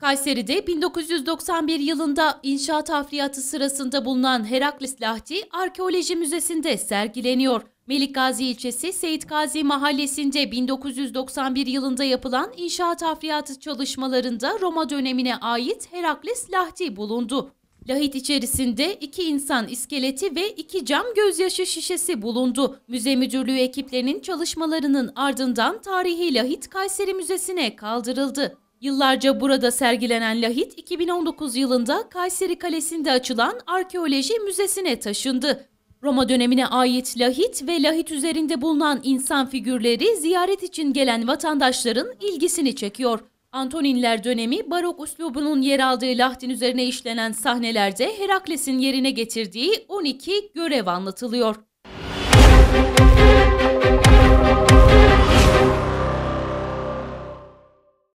Kayseri'de 1991 yılında inşaat hafriyatı sırasında bulunan Heraklis Lahti Arkeoloji Müzesi'nde sergileniyor. Melik Gazi ilçesi Seyit Gazi mahallesinde 1991 yılında yapılan inşaat hafriyatı çalışmalarında Roma dönemine ait Heraklis Lahti bulundu. Lahit içerisinde iki insan iskeleti ve iki cam gözyaşı şişesi bulundu. Müze müdürlüğü ekiplerinin çalışmalarının ardından tarihi lahit Kayseri Müzesi'ne kaldırıldı. Yıllarca burada sergilenen lahit 2019 yılında Kayseri Kalesi'nde açılan Arkeoloji Müzesi'ne taşındı. Roma dönemine ait lahit ve lahit üzerinde bulunan insan figürleri ziyaret için gelen vatandaşların ilgisini çekiyor. Antoninler dönemi barok üslubunun yer aldığı lahdin üzerine işlenen sahnelerde Herakles'in yerine getirdiği 12 görev anlatılıyor. Müzik